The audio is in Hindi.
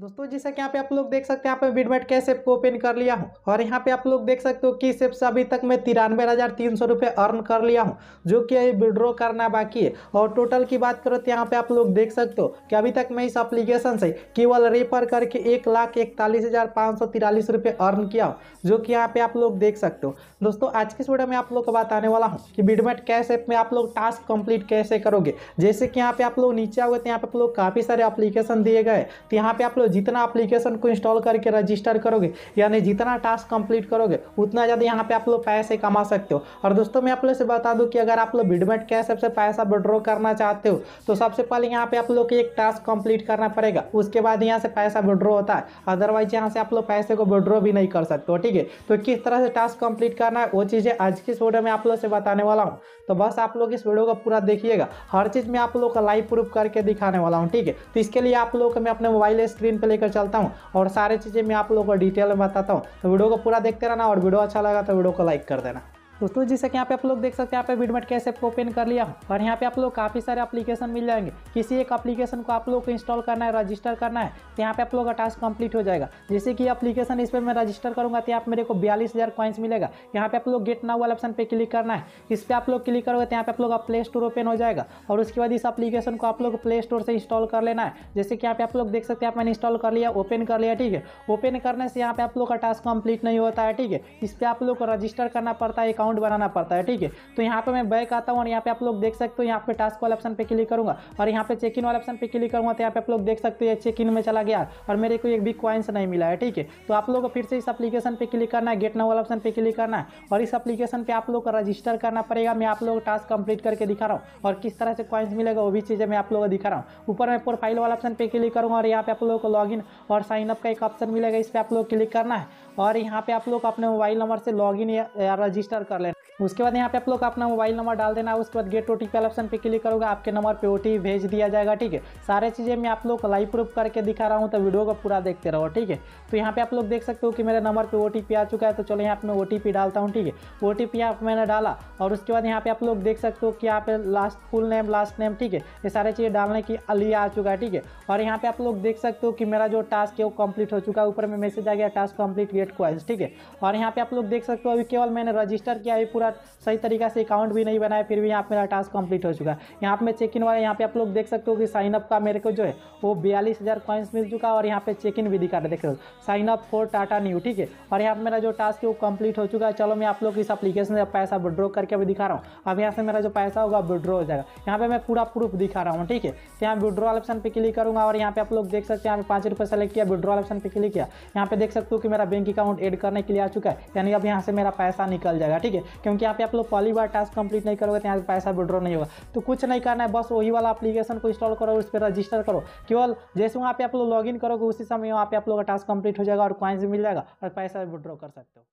दोस्तों जैसा कि यहाँ पे आप लोग देख सकते हैं यहाँ पे बिडमेट कैश ऐप को ओपन कर लिया हूँ और यहाँ पे आप लोग देख सकते हो कि इस ऐप से अभी तक मैं तिरानवे हज़ार तीन सौ रुपये अर्न कर लिया हूँ जो कि अभी विड्रॉ करना बाकी है और टोटल की बात करो तो यहाँ पे आप लोग देख सकते हो कि अभी तक मैं इस अप्लीकेशन से केवल रेफर करके एक लाख इकतालीस हज़ार पाँच सौ तिरालीस रुपये अर्न किया हूँ जो कि यहाँ पे आप लोग देख सकते हो दोस्तों आज की वीडियो में आप लोग को बताने वाला हूँ कि बिडमेट कैश ऐप में आप लोग टास्क कंप्लीट कैसे करोगे जैसे कि यहाँ पे आप लोग नीचे आओगे तो यहाँ पे आप लोग काफ़ी सारे अप्लीकेशन दिए गए तो यहाँ पे आप लोग लो जितना अप्लीकेशन को इंस्टॉल करके रजिस्टर करोगे यानी जितना टास्क कंप्लीट करोगे उतना ज़्यादा यहाँ पे आप लोग पैसे कमा सकते हो और दोस्तों मैं आप लोग से बता दूँ कि अगर आप लोग बिडमेट कैश ऐप से पैसा विड्रॉ करना चाहते हो तो सबसे पहले यहाँ पर आप लोग को एक टास्क कंप्लीट करना पड़ेगा उसके बाद यहाँ से पैसा विड्रॉ होता है अदरवाइज यहाँ से आप लोग पैसे को विड्रॉ भी नहीं कर सकते हो ठीक है तो किस तरह से टास्क कंप्लीट करना है वो चीज़ें आज की वीडियो में आप लोग से बताने वाला हूँ तो बस आप लोग इस वीडियो को पूरा देखिएगा हर चीज़ में आप लोग का लाइव प्रूफ करके दिखाने वाला हूँ ठीक है तो इसके लिए आप लोग को मैं अपने मोबाइल स्क्रीन स्क्रीन पर लेकर चलता हूँ और सारी चीज़ें मैं आप लोगों को डिटेल में बताता हूँ तो वीडियो को पूरा देखते रहना और वीडियो अच्छा लगा तो वीडियो को लाइक कर देना दोस्तों जैसे कि यहाँ पे आप लोग देख सकते हैं यहाँ पे विडमेट कैसे ओपन कर लिया और यहाँ पे आप लोग काफ़ी सारे एप्लीकेशन मिल जाएंगे किसी एक एप्लीकेशन को आप लोग को इंस्टॉल करना है रजिस्टर करना है तो यहाँ पे आप लोग का टास्क कंप्लीट हो जाएगा जैसे कि एप्लीकेशन इस पर मैं रजिस्टर करूँगा तो यहाँ मेरे को बयालीस हज़ार कॉइन्स मिलेगा यहाँ पे आप लोग गेट नाउ वाला ऑप्शन पर क्लिक करना है इस पर आप लोग क्लिक करोगे तो यहाँ पे आप लोग का प्ले स्टोर ओपन हो जाएगा और उसके बाद इस एप्लीकेशन को आप लोग प्ले स्टोर से इंस्टॉल कर लेना है जैसे कि यहाँ पे आप लोग देख सकते हैं मैंने इंस्टॉल कर लिया ओपन कर लिया ठीक है ओपन करने से यहाँ पे आप लोग का टास्क कंप्लीट नहीं होता है ठीक है इस पर आप लोग को रजिस्टर करना पड़ता है अकाउंट अकाउंट बनाना पड़ता है ठीक है तो यहाँ पे मैं बैक आता हूँ और यहाँ पे आप लोग देख सकते हो यहाँ पे टास्क वाले ऑप्शन पे क्लिक करूँगा और यहाँ पे चेक इन वाले ऑप्शन पे क्लिक करूँगा तो यहाँ पे आप लोग देख सकते हो चेक इन में चला गया और मेरे को एक भी क्वाइंस नहीं मिला है ठीक है तो आप लोग फिर से इस अपलीकेशन पर क्लिक करना है गेट नाउ वाले ऑप्शन पर क्लिक करना है और इस अपलीकेशन पर आप लोग को रजिस्टर करना पड़ेगा मैं आप लोग टास्क कंप्लीट करके दिखा रहा हूँ और किस तरह से क्वाइंस मिलेगा वो भी चीज़ें मैं आप लोगों को दिखा रहा हूँ ऊपर मैं प्रोफाइल वाला ऑप्शन पर क्लिक करूँगा और यहाँ पे आप लोगों को इन और साइन अप का एक ऑप्शन मिलेगा इस पर आप लोग क्लिक करना है और यहाँ पे आप लोग अपने मोबाइल नंबर से लॉगिन या रजिस्टर कर उसके बाद यहाँ पे आप लोग अपना मोबाइल नंबर डाल देना है उसके बाद गेट ओ टी ऑप्शन पे क्लिक करोगे आपके नंबर पे ओ भेज दिया जाएगा ठीक है सारे चीज़ें मैं आप लोग को लाइव प्रूफ करके दिखा रहा हूँ तो वीडियो को पूरा देखते रहो ठीक है तो यहाँ पे आप लोग देख सकते हो कि मेरे नंबर पर ओ आ चुका है तो चलो यहाँ पे मैं ओ डालता हूँ ठीक है ओ टी पी मैंने डाला और उसके बाद यहाँ पे आप लोग देख सकते हो कि यहाँ पे last full name last name ठीक है ये सारे चीज़ें डालने की अली आ चुका है ठीक है और यहाँ पे आप लोग देख सकते हो कि मेरा जो टास्क है वो कम्प्लीट हो चुका है ऊपर में मैसेज आ गया टास्क कम्प्लीट गेट क्वाइज ठीक है और यहाँ पे आप लोग देख सकते हो अभी केवल मैंने रजिस्टर किया है पूरा पूरा सही तरीका से अकाउंट भी नहीं बनाया फिर भी यहाँ पर मेरा टास्क कंप्लीट हो चुका है यहाँ पर चेक इन वाला यहाँ पे आप लोग देख सकते हो कि साइनअप का मेरे को जो है वो बयालीस हज़ार मिल चुका है और यहाँ पे चेक इन भी दिखा रहा देख सकते हो साइनअप फॉर टाटा न्यू ठीक है और यहाँ पर मेरा जो टास्क है वो कंप्लीट हो चुका है चलो मैं आप लोग इस अपलीकेशन से पैसा विड्रॉ करके अभी दिखा रहा हूँ अब यहाँ से मेरा जो पैसा होगा विड्रॉ हो जाएगा यहाँ पर मैं पूरा प्रूफ दिखा रहा हूँ ठीक है तो यहाँ विड्रॉल ऑप्शन पर क्लिक करूँगा और यहाँ पे आप लोग देख सकते हैं यहाँ पे पाँच रुपये सेलेक्ट किया विड्रॉल ऑप्शन पर क्लिक किया यहाँ पे देख सकते हो कि मेरा बैंक अकाउंट एड करने के लिए आ चुका है यानी अब यहाँ से मेरा पैसा निकल जाएगा ठीक है क्योंकि क्योंकि यहाँ पे आप लोग पहली बार टास्क कंप्लीट नहीं करोगे तो यहाँ पे पैसा विड्रॉ नहीं होगा तो कुछ नहीं करना है बस वही वाला अपलीकेशन को इंस्टॉल करो उस पर रजिस्टर करो केवल जैसे वहाँ पे आप लोग लॉगिन करोगे उसी समय वहाँ पे आप लोग का टास्क कंप्लीट हो जाएगा और क्वाइंस मिल जाएगा और पैसा विड्रॉ कर सकते हो